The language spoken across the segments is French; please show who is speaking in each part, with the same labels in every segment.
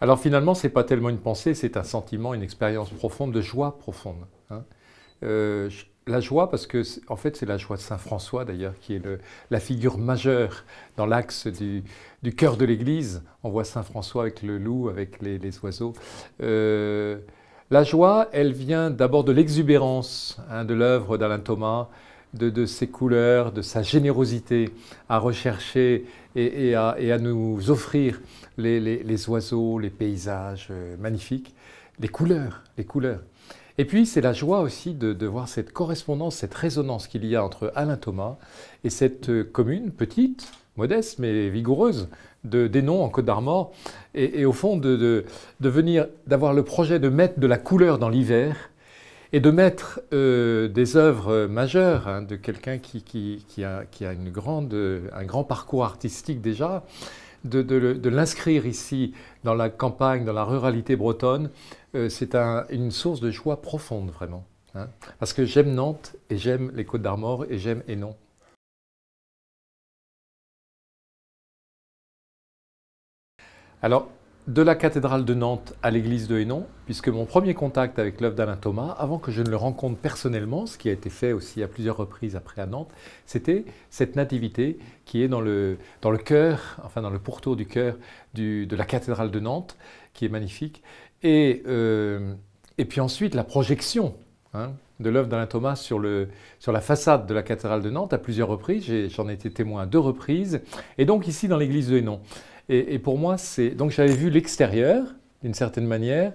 Speaker 1: Alors finalement, ce n'est pas tellement une pensée, c'est un sentiment, une expérience profonde, de joie profonde. Hein. Euh, la joie, parce que en fait, c'est la joie de Saint François d'ailleurs, qui est la figure majeure dans l'axe du, du cœur de l'Église. On voit Saint François avec le loup, avec les, oiseaux. Euh, la joie, elle vient d'abord de l'exubérance hein, de l'œuvre d'Alain Thomas, de, ses couleurs, de sa générosité à rechercher et, à, nous offrir les, oiseaux, les paysages euh, magnifiques, les couleurs, les couleurs. Et puis c'est la joie aussi de, voir cette correspondance, cette résonance qu'il y a entre Alain Thomas et cette euh, commune petite, modeste mais vigoureuse de, des noms en Côte d'Armor, et, au fond de, de venir d'avoir le projet de mettre de la couleur dans l'hiver et de mettre euh, des œuvres majeures hein, de quelqu'un qui, a, une grande, un grand parcours artistique déjà, de, l'inscrire ici dans la campagne, dans la ruralité bretonne, euh, c'est une source de joie profonde vraiment. Hein. parce que j'aime Nantes et j'aime les Côtes d'Armor et j'aime Hénon. Alors, de la cathédrale de Nantes à l'église de Hénon, puisque mon premier contact avec l'œuvre d'Alain Thomas, avant que je ne le rencontre personnellement, ce qui a été fait aussi à plusieurs reprises après à Nantes, c'était cette nativité qui est dans le, dans cœur, enfin dans le pourtour du cœur de la cathédrale de Nantes, qui est magnifique. Et, euh, puis ensuite, la projection hein, de l'œuvre d'Alain Thomas sur, la façade de la cathédrale de Nantes à plusieurs reprises. J'en ai, été témoin à deux reprises. Et donc ici, dans l'église de Hénon. Et, pour moi, c'est. Donc j'avais vu l'extérieur, d'une certaine manière,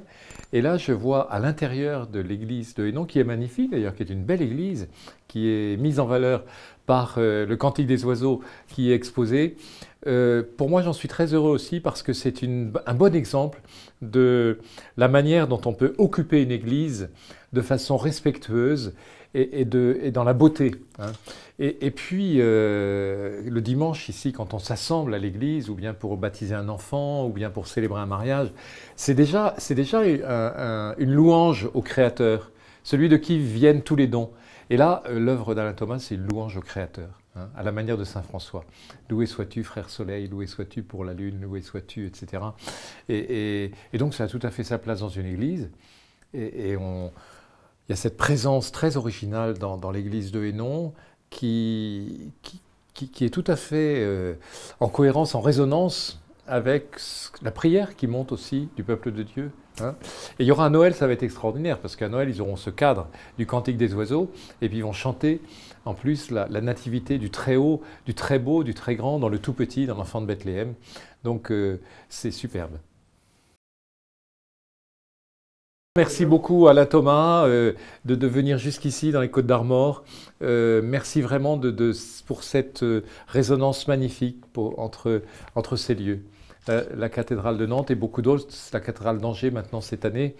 Speaker 1: et là je vois à l'intérieur de l'église de Hénon, qui est magnifique d'ailleurs, qui est une belle église, qui est mise en valeur par euh, le Cantique des oiseaux qui est exposé. Euh, pour moi, j'en suis très heureux aussi parce que c'est un bon exemple de la manière dont on peut occuper une église de façon respectueuse et, de, et dans la beauté. Hein. Et, puis, euh, le dimanche, ici, quand on s'assemble à l'église, ou bien pour baptiser un enfant, ou bien pour célébrer un mariage, c'est déjà, déjà une louange au Créateur, celui de qui viennent tous les dons. Et là, euh, l'œuvre d'Alain Thomas, c'est une louange au Créateur. Hein, à la manière de Saint François. Loué sois-tu, frère soleil, loué sois-tu pour la lune, loué sois-tu, etc. Et, donc ça a tout à fait sa place dans une église. et on, il y a cette présence très originale dans, l'église de Hénon qui, est tout à fait euh, en cohérence, en résonance avec la prière qui monte aussi du peuple de Dieu. Hein. Et il y aura un Noël, ça va être extraordinaire, parce qu'à Noël, ils auront ce cadre du cantique des oiseaux, et puis ils vont chanter en plus la, nativité du très haut, du très beau, du très grand, dans le tout petit, dans l'enfant de Bethléem. Donc euh, c'est superbe. Merci beaucoup à la Thomas euh, de, venir jusqu'ici dans les Côtes d'Armor. Euh, merci vraiment pour cette euh, résonance magnifique entre, entre, ces lieux. la cathédrale de Nantes et beaucoup d'autres, la cathédrale d'Angers maintenant cette année,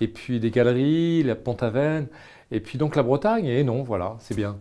Speaker 1: et puis des galeries, la Pont-Aven, et puis donc la Bretagne. Et non, voilà, c'est bien.